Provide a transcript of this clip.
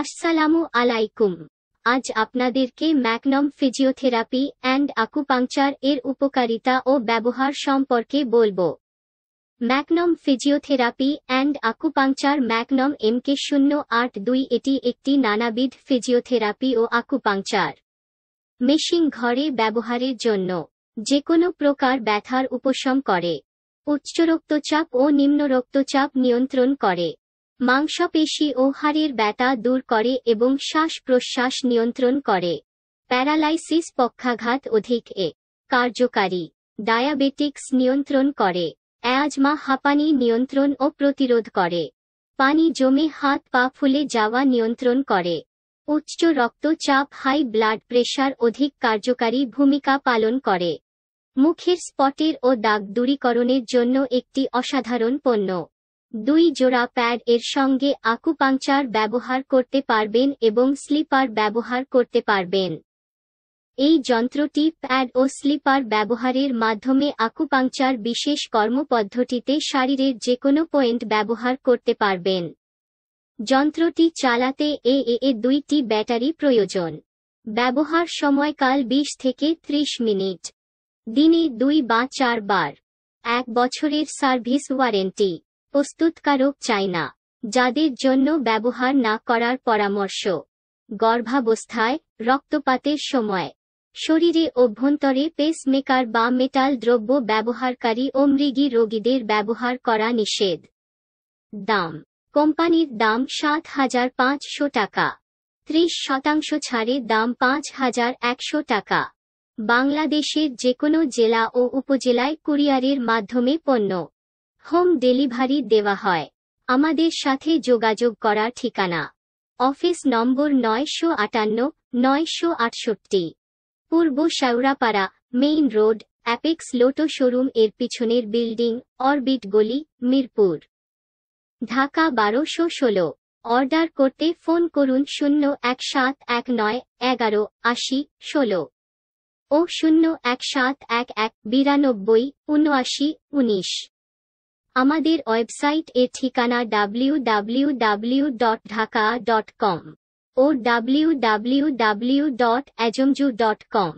আসসালামু আলাইকুম আজ আপনাদেরকে ম্যাকনম ফিজিওথেরাপি অ্যান্ড আকুপাংচার এর উপকারিতা ও ব্যবহার সম্পর্কে বলবো ম্যাকনম ফিজিওথেরাপি অ্যান্ড আকুপাংচার ম্যাকনম এমকে শূন্য আট দুই এটি একটি নানাবিধ ফিজিওথেরাপি ও আকুপাংচার মেশিন ঘরে ব্যবহারের জন্য যে কোনো প্রকার ব্যথার উপশম করে উচ্চ রক্তচাপ ও নিম্ন রক্তচাপ নিয়ন্ত্রণ করে মাংসপেশী ও হাড়ের ব্যথা দূর করে এবং শ্বাস প্রশ্বাস নিয়ন্ত্রণ করে প্যারালাইসিস পক্ষাঘাত অধিক এ কার্যকারী ডায়াবেটিক্স নিয়ন্ত্রণ করে অ্যাজমা হাঁপানি নিয়ন্ত্রণ ও প্রতিরোধ করে পানি জমে হাত পা ফুলে যাওয়া নিয়ন্ত্রণ করে উচ্চ রক্তচাপ হাই ব্লাড প্রেশার অধিক কার্যকারী ভূমিকা পালন করে মুখের স্পটের ও দাগ দূরীকরণের জন্য একটি অসাধারণ পণ্য দুই জোড়া প্যাড এর সঙ্গে আকুপাংচার ব্যবহার করতে পারবেন এবং স্লিপার ব্যবহার করতে পারবেন এই যন্ত্রটি প্যাড ও স্লিপার ব্যবহারের মাধ্যমে আকুপাংচার বিশেষ কর্মপদ্ধতিতে শারীরের যে কোনো পয়েন্ট ব্যবহার করতে পারবেন যন্ত্রটি চালাতে এ এ দুইটি ব্যাটারি প্রয়োজন ব্যবহার সময়কাল ২০ থেকে ৩০ মিনিট দিনে দুই বা চার বার এক বছরের সার্ভিস ওয়ারেন্টি প্রস্তুতকারক চাইনা যাদের জন্য ব্যবহার না করার পরামর্শ গর্ভাবস্থায় রক্তপাতের সময় শরীরে অভ্যন্তরে পেসমেকার বা মেটাল দ্রব্য ব্যবহারকারী ও মৃগী রোগীদের ব্যবহার করা নিষেধ দাম কোম্পানির দাম সাত হাজার পাঁচশো টাকা ত্রিশ শতাংশ ছাড়ে দাম পাঁচ হাজার একশো টাকা বাংলাদেশের যে কোনো জেলা ও উপজেলায় কুরিয়ারের মাধ্যমে পণ্য হোম ডেলিভারি দেওয়া হয় আমাদের সাথে যোগাযোগ করার ঠিকানা অফিস নম্বর নয়শো আটান্ন নয়শো আটষট্টি পূর্ব শাওরাপাড়া main road Apex Lotto showroom এর পিছনের বিল্ডিং অরবিট গলি মিরপুর ঢাকা বারোশো ষোলো অর্ডার করতে ফোন করুন শূন্য এক সাত এক নয় এগারো আশি ষোলো ও শূন্য এক সাত এক এক বিরানব্বই উনআশি উনিশ আমাদের ওয়েবসাইট এর ঠিকানা W W W dot Dhaka dot com ও ডাব্লিউ ডাব্লিউ ডাব্লিউ ডট অ্যাজমজু ডট কম